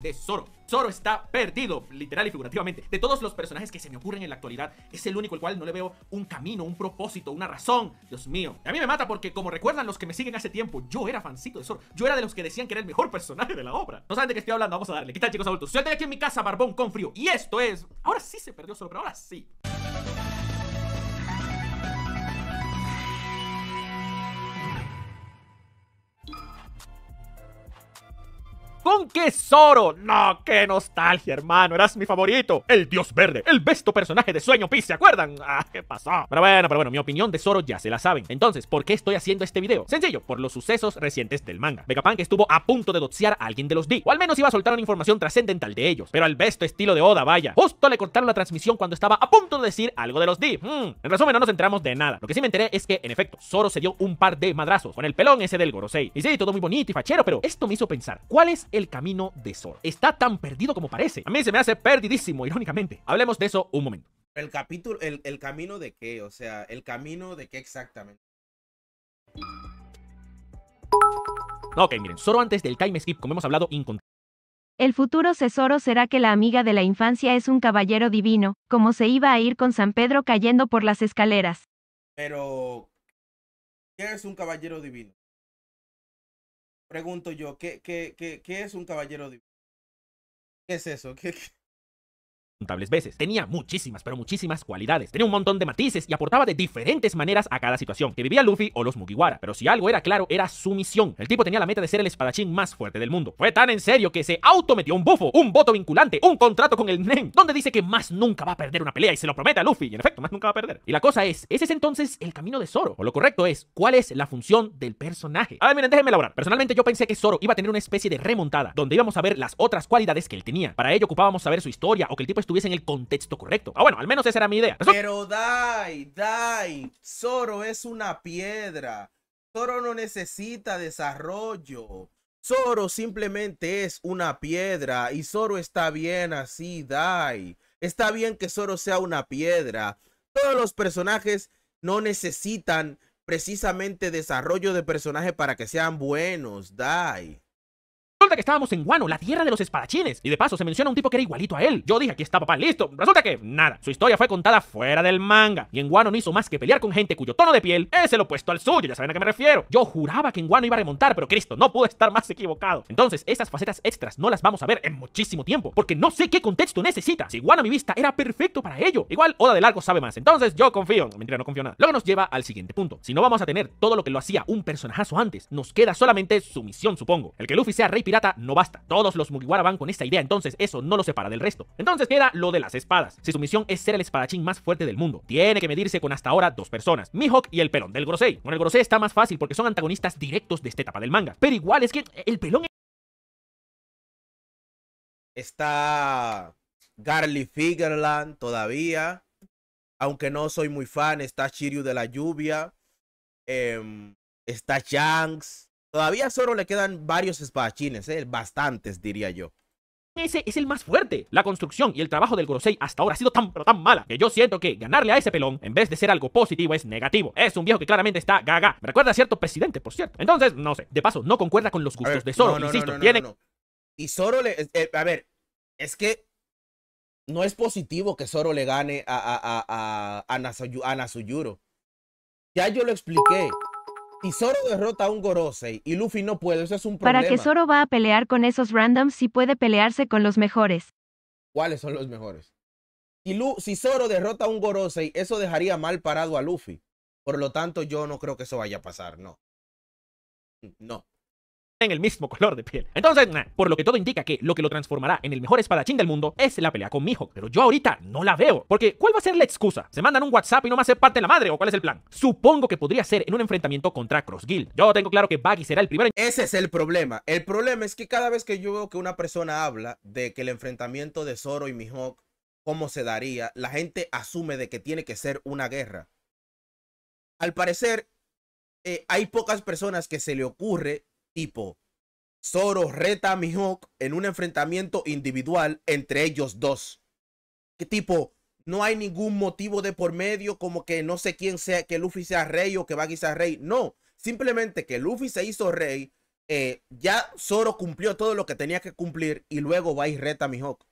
de Zoro. Zoro está perdido, literal y figurativamente. De todos los personajes que se me ocurren en la actualidad, es el único el cual no le veo un camino, un propósito, una razón. Dios mío. A mí me mata porque, como recuerdan los que me siguen hace tiempo, yo era fancito de Zoro. Yo era de los que decían que era el mejor personaje de la obra. No saben de qué estoy hablando, vamos a darle. ¿Qué tal, chicos adultos? Yo aquí en mi casa, barbón con frío. Y esto es... Ahora sí se perdió Zoro, pero ahora sí. con qué Zoro? No, qué nostalgia, hermano. Eras mi favorito. El dios verde, el besto personaje de Sueño Piz ¿se acuerdan? Ah, ¿qué pasó? Pero bueno, pero bueno, mi opinión de Zoro ya se la saben. Entonces, ¿por qué estoy haciendo este video? Sencillo, por los sucesos recientes del manga. que estuvo a punto de docear a alguien de los D, o al menos iba a soltar una información trascendental de ellos. Pero al besto estilo de Oda, vaya. Justo le cortaron la transmisión cuando estaba a punto de decir algo de los D. Hmm, en resumen, no nos enteramos de nada. Lo que sí me enteré es que, en efecto, Zoro se dio un par de madrazos con el pelón ese del Gorosei. Y sí, todo muy bonito y fachero, pero esto me hizo pensar, ¿cuál es el el camino de sol Está tan perdido como parece. A mí se me hace perdidísimo, irónicamente. Hablemos de eso un momento. El capítulo, el, camino de qué, o sea, el camino de qué exactamente. Ok, miren, solo antes del time skip, como hemos hablado, el futuro Cesoro será que la amiga de la infancia es un caballero divino, como se iba a ir con San Pedro cayendo por las escaleras. Pero, ¿qué es un caballero divino? pregunto yo, ¿qué, qué, es un caballero divino? ¿Qué es eso? ¿Qué, contables veces. Tenía muchísimas, pero muchísimas cualidades. Tenía un montón de matices y aportaba de diferentes maneras a cada situación que vivía Luffy o los Mugiwara. Pero si algo era claro, era su misión. El tipo tenía la meta de ser el espadachín más fuerte del mundo. Fue tan en serio que se autometió un bufo, un voto vinculante, un contrato con el Nen, donde dice que más nunca va a perder una pelea y se lo promete a Luffy. Y en efecto, más nunca va a perder. Y la cosa es, ese es entonces el camino de Zoro. O lo correcto es, ¿cuál es la función del personaje? A ver, miren, déjenme elaborar. Personalmente yo pensé que Zoro iba a tener una especie de remontada, donde íbamos a ver las otras cualidades que él tenía. Para ello ocupábamos saber su historia o que el tipo estuviese en el contexto correcto. Ah, bueno, al menos esa era mi idea. Pero Dai, Dai, Zoro es una piedra. Zoro no necesita desarrollo. Zoro simplemente es una piedra y Zoro está bien así, Dai. Está bien que Zoro sea una piedra. Todos los personajes no necesitan precisamente desarrollo de personaje para que sean buenos, Dai estábamos en Guano, la tierra de los espadachines. Y de paso se menciona un tipo que era igualito a él. Yo dije, aquí está papá, listo. Resulta que nada. Su historia fue contada fuera del manga. Y en Guano no hizo más que pelear con gente cuyo tono de piel es el opuesto al suyo. Ya saben a qué me refiero. Yo juraba que en Guano iba a remontar, pero Cristo, no pude estar más equivocado. Entonces, esas facetas extras no las vamos a ver en muchísimo tiempo. Porque no sé qué contexto necesita. Si Guano a mi vista era perfecto para ello. Igual Oda de Largo sabe más. Entonces yo confío. Mentira, no confío nada. Lo nos lleva al siguiente punto. Si no vamos a tener todo lo que lo hacía un personajazo antes, nos queda solamente su misión, supongo. El que Luffy sea rey pirata no basta. Todos los Mugiwara van con esta idea, entonces eso no lo separa del resto. Entonces queda lo de las espadas. Si su misión es ser el espadachín más fuerte del mundo, tiene que medirse con hasta ahora dos personas, Mihawk y el pelón del Grosei. Con el Grosei está más fácil porque son antagonistas directos de esta etapa del manga. Pero igual es que el pelón está Garly Figgerland todavía. Aunque no soy muy fan, está Shiryu de la lluvia. Em, está Shanks. Todavía a Zoro le quedan varios espadachines, ¿eh? bastantes diría yo. Ese es el más fuerte. La construcción y el trabajo del Gorosei hasta ahora ha sido tan tan mala que yo siento que ganarle a ese pelón en vez de ser algo positivo es negativo. Es un viejo que claramente está gaga. Me recuerda a cierto presidente, por cierto. Entonces, no sé. De paso, no concuerda con los gustos de Zoro. insisto, Y Zoro le... Eh, a ver, es que no es positivo que Zoro le gane a, a, a, a, a Ya yo lo expliqué. Si Zoro derrota a un Gorosei y Luffy no puede, eso es un problema. Para que Zoro va a pelear con esos randoms, si puede pelearse con los mejores. ¿Cuáles son los mejores? Si, si Zoro derrota a un Gorosei, eso dejaría mal parado a Luffy. Por lo tanto, yo no creo que eso vaya a pasar, no. Mm, no en el mismo color de piel. Entonces, por lo que todo indica que lo que lo transformará en el mejor espadachín del mundo es la pelea con Mihawk, pero yo ahorita no la veo, porque ¿cuál va a ser la excusa? ¿Se mandan un WhatsApp y no más se parte la madre o cuál es el plan? Supongo que podría ser en un enfrentamiento contra Cross Guild. Yo tengo claro que Baggy será el primero en... Ese es el problema. El problema es que cada vez que yo veo que una persona habla de que el enfrentamiento de Zoro y Mihawk cómo se daría, la gente asume de que tiene que ser una guerra. Al parecer, eh, hay pocas personas que se le ocurre tipo Zoro reta a Mihawk en un enfrentamiento individual entre ellos dos. Que tipo, no hay ningún motivo de por medio como que no sé quién sea, que Luffy sea rey o que Baggy sea rey. No, simplemente que Luffy se hizo rey, eh, ya Zoro cumplió todo lo que tenía que cumplir y luego va y reta a Mihawk.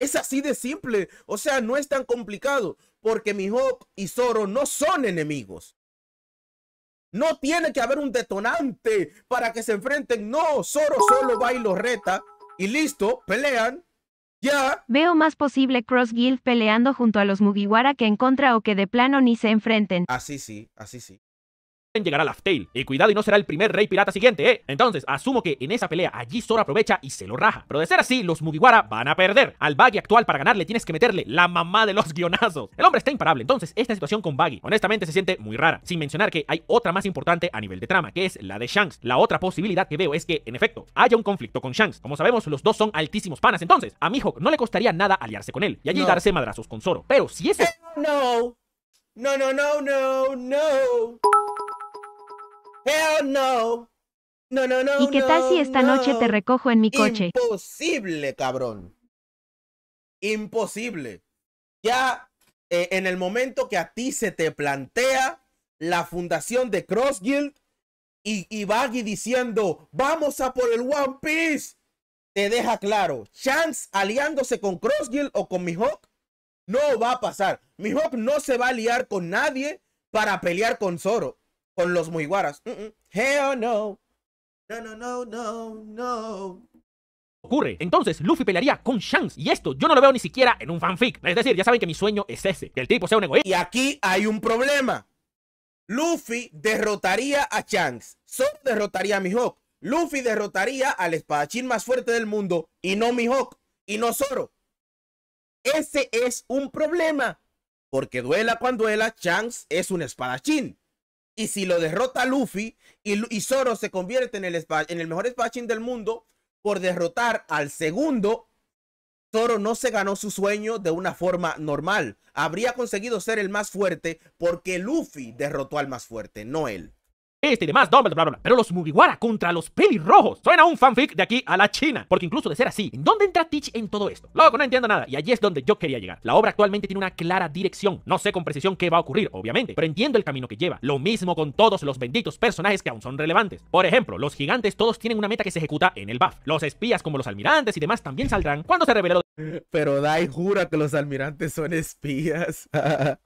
Es así de simple, o sea, no es tan complicado porque Mihawk y Zoro no son enemigos. No tiene que haber un detonante para que se enfrenten. No, solo solo va reta. Y listo, pelean. Ya. Veo más posible Cross Guild peleando junto a los Mugiwara que en contra o que de plano ni se enfrenten. Así sí, así sí llegará a Laftail. Y cuidado y no será el primer rey pirata siguiente, ¿eh? Entonces, asumo que en esa pelea allí Zoro aprovecha y se lo raja. Pero de ser así, los Mugiwara van a perder. Al Baggy actual para ganarle tienes que meterle la mamá de los guionazos. El hombre está imparable, entonces esta situación con Baggy honestamente se siente muy rara. Sin mencionar que hay otra más importante a nivel de trama, que es la de Shanks. La otra posibilidad que veo es que, en efecto, haya un conflicto con Shanks. Como sabemos, los dos son altísimos panas, entonces a Mihawk no le costaría nada aliarse con él y allí darse madrazos con Zoro. Pero si eso... No, no, no, no, no, no. Hell no. No, no, no. ¿Y qué tal si esta noche te recojo en mi coche? Imposible, cabrón. Imposible. Ya eh, en el momento que a ti se te plantea la fundación de Cross Guild y, y Baggy diciendo, vamos a por el One Piece, te deja claro, Chance aliándose con Cross Guild o con Mihawk no va a pasar. Mihawk no se va a liar con nadie para pelear con Zoro con los muy guaras. Hell no. No, no, no, no, no. Ocurre. Entonces, Luffy pelearía con Shanks. Y esto yo no lo veo ni siquiera en un fanfic. Es decir, ya saben que mi sueño es ese: que el tipo sea un egoísta. Y aquí hay un problema. Luffy derrotaría a Shanks. Son derrotaría a Mihawk. Luffy derrotaría al espadachín más fuerte del mundo. Y no Mihawk. Y no Zoro. Ese es un problema. Porque duela cuando duela, Shanks es un espadachín. Y si lo derrota Luffy y, Zoro se convierte en el, en el mejor spatching del mundo por derrotar al segundo, Zoro no se ganó su sueño de una forma normal. Habría conseguido ser el más fuerte porque Luffy derrotó al más fuerte, no él este y demás, Dumbledore, bla, bla, Pero los Mugiwara contra los pelirrojos. Suena un fanfic de aquí a la China. Porque incluso de ser así, ¿en dónde entra Teach en todo esto? Loco, no entiendo nada. Y allí es donde yo quería llegar. La obra actualmente tiene una clara dirección. No sé con precisión qué va a ocurrir, obviamente, pero entiendo el camino que lleva. Lo mismo con todos los benditos personajes que aún son relevantes. Por ejemplo, los gigantes todos tienen una meta que se ejecuta en el buff Los espías como los almirantes y demás también saldrán cuando se reveló pero Dai jura que los almirantes son espías.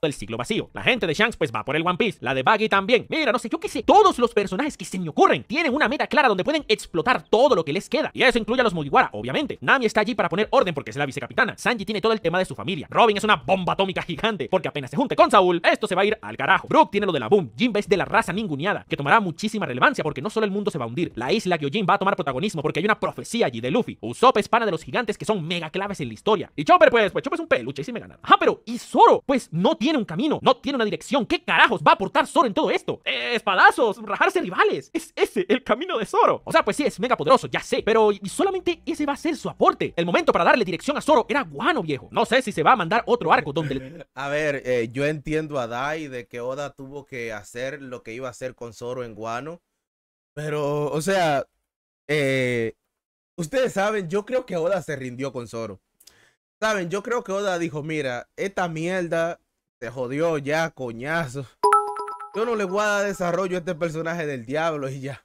el ciclo vacío. La gente de Shanks pues va por el One Piece. La de Baggy también. Mira, no sé, yo qué sé. Todos los personajes que se me ocurren tienen una meta clara donde pueden explotar todo lo que les queda. Y eso incluye a los Mugiwara, obviamente. Nami está allí para poner orden porque es la vicecapitana. Sanji tiene todo el tema de su familia. Robin es una bomba atómica gigante porque apenas se junte con Saúl esto se va a ir al carajo. Brook tiene lo de la boom. Jinbe es de la raza ninguneada, que tomará muchísima relevancia porque no solo el mundo se va a hundir. La isla Gyojin va a tomar protagonismo porque hay una profecía allí de Luffy. Usopp es pana de los gigantes que son mega claves en la historia. Y Chopper, pues, pues Chopper es un peluche y sí me gana. Ah, pero ¿y Zoro? Pues no tiene un camino, no tiene una dirección. ¿Qué carajos va a aportar Zoro en todo esto? Eh, espadazos rajarse rivales. Es ese el camino de Zoro. O sea, pues sí, es mega poderoso, ya sé, pero solamente ese va a ser su aporte. El momento para darle dirección a Zoro era guano, viejo. No sé si se va a mandar otro arco donde... A ver, eh, yo entiendo a Dai de que Oda tuvo que hacer lo que iba a hacer con Zoro en guano, pero, o sea, eh, ustedes saben, yo creo que Oda se rindió con Zoro. Saben, yo creo que Oda dijo, mira, esta mierda se jodió ya, coñazo. Yo no le voy a dar desarrollo a este personaje del diablo y ya.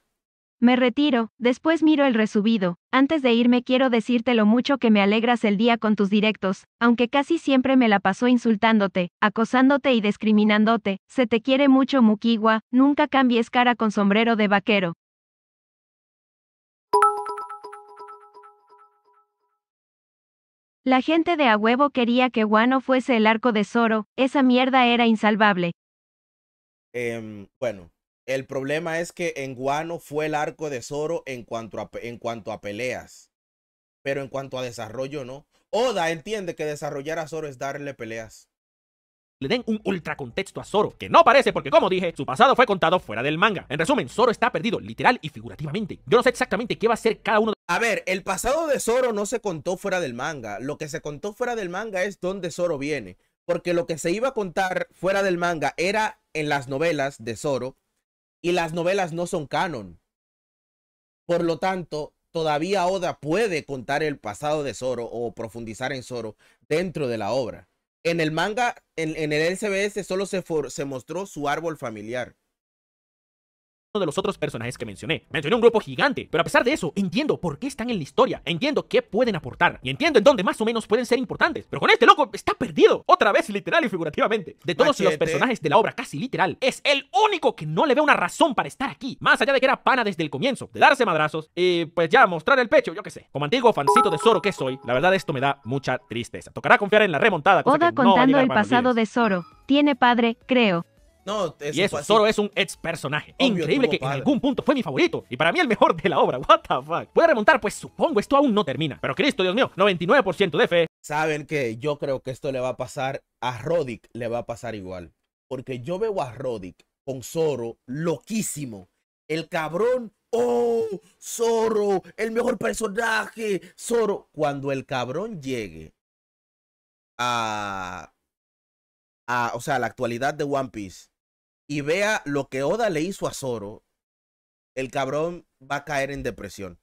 Me retiro, después miro el resubido. Antes de irme quiero decirte lo mucho que me alegras el día con tus directos, aunque casi siempre me la pasó insultándote, acosándote y discriminándote. Se te quiere mucho Mukiwa, nunca cambies cara con sombrero de vaquero. La gente de a quería que Wano fuese el arco de Zoro, esa mierda era insalvable. Em, bueno, el problema es que en Guano fue el arco de Zoro en cuanto, a, en cuanto a peleas, pero en cuanto a desarrollo no. Oda entiende que desarrollar a Zoro es darle peleas. Le den un ultra contexto a Zoro, que no parece porque como dije, su pasado fue contado fuera del manga. En resumen, Zoro está perdido literal y figurativamente. Yo no sé exactamente qué va a hacer cada uno de a ver, el pasado de Zoro no se contó fuera del manga. Lo que se contó fuera del manga es dónde Zoro viene porque lo que se iba a contar fuera del manga era en las novelas de Zoro y las novelas no son canon. Por lo tanto, todavía Oda puede contar el pasado de Zoro o profundizar en Zoro dentro de la obra. En el manga, en, el SBS, solo se mostró su árbol familiar de los otros personajes que mencioné. Mencioné un grupo gigante, pero a pesar de eso, entiendo por qué están en la historia, entiendo qué pueden aportar, y entiendo en dónde más o menos pueden ser importantes. Pero con este loco está perdido, otra vez literal y figurativamente. De todos los personajes de la obra, casi literal, es el único que no le ve una razón para estar aquí, más allá de que era pana desde el comienzo, de darse madrazos y pues ya mostrar el pecho, yo qué sé. Como antiguo fancito de Zoro que soy, la verdad esto me da mucha tristeza. Tocará confiar en la remontada. Oda contando el pasado de Zoro, tiene padre, creo. No, y eso, Zoro es un ex personaje. Increíble que en algún punto fue mi favorito y para mí el mejor de la obra. What the fuck. Puede remontar, pues supongo esto aún no termina. Pero Cristo, Dios mío, 99% de fe. Saben que yo creo que esto le va a pasar a Rodic le va a pasar igual. Porque yo veo a Rodic con Zoro loquísimo. El cabrón, oh, Zoro, el mejor personaje, Zoro. Cuando el cabrón llegue a, a, o sea, la actualidad de One Piece y vea lo que Oda le hizo a Zoro, el cabrón va a caer en depresión.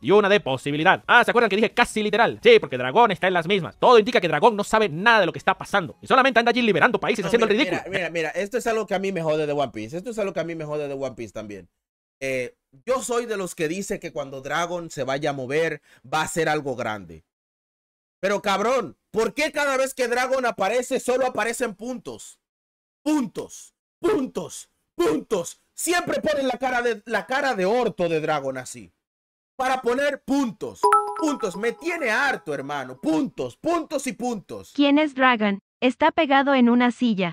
Y una de posibilidad. Ah, ¿se acuerdan que dije casi literal? Sí, porque Dragón está en las mismas. Todo indica que Dragón no sabe nada de lo que está pasando. Y solamente anda allí liberando países haciendo el ridículo. Mira, mira, esto es algo que a mí me jode de One Piece. Esto es algo que a mí me jode de One Piece también. Eh, yo soy de los que dice que cuando Dragon se vaya a mover va a ser algo grande. Pero cabrón, ¿por qué cada vez que Dragon aparece solo aparecen puntos? Puntos puntos, puntos. Siempre ponen la cara de, la cara de orto de Dragon así. Para poner puntos, puntos. Me tiene harto, hermano. Puntos, puntos y puntos. ¿Quién es Dragon? Está pegado en una silla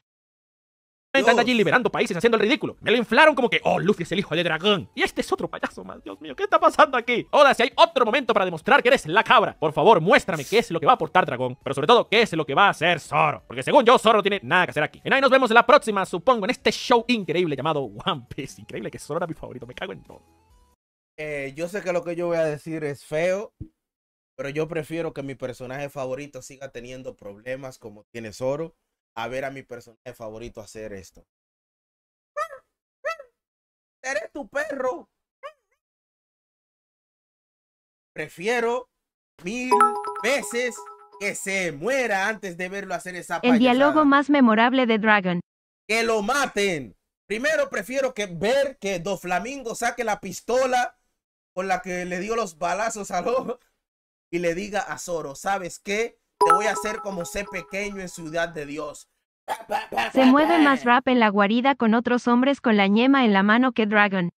están allí liberando países, haciendo el ridículo. Me lo inflaron como que, oh, Luffy es el hijo de dragón. Y este es otro payaso más. Dios mío, ¿qué está pasando aquí? Oda, si hay otro momento para demostrar que eres la cabra, por favor, muéstrame qué es lo que va a aportar Dragón. Pero sobre todo, qué es lo que va a hacer Zoro. Porque según yo, Zoro no tiene nada que hacer aquí. En ahí nos vemos en la próxima, supongo, en este show increíble llamado One Piece. Increíble que Zoro era mi favorito. Me cago en todo. Eh, yo sé que lo que yo voy a decir es feo. Pero yo prefiero que mi personaje favorito siga teniendo problemas como tiene Zoro a ver a mi personaje favorito hacer esto. Eres tu perro. Prefiero mil veces que se muera antes de verlo hacer esa payasada. El diálogo más memorable de Dragon. Que lo maten. Primero prefiero que ver que Doflamingo saque la pistola con la que le dio los balazos a ojo. y le diga a Zoro, ¿sabes qué? Te voy a hacer como sé pequeño en ciudad de Dios. Se mueve más rap en la guarida con otros hombres con la ñema en la mano que Dragon.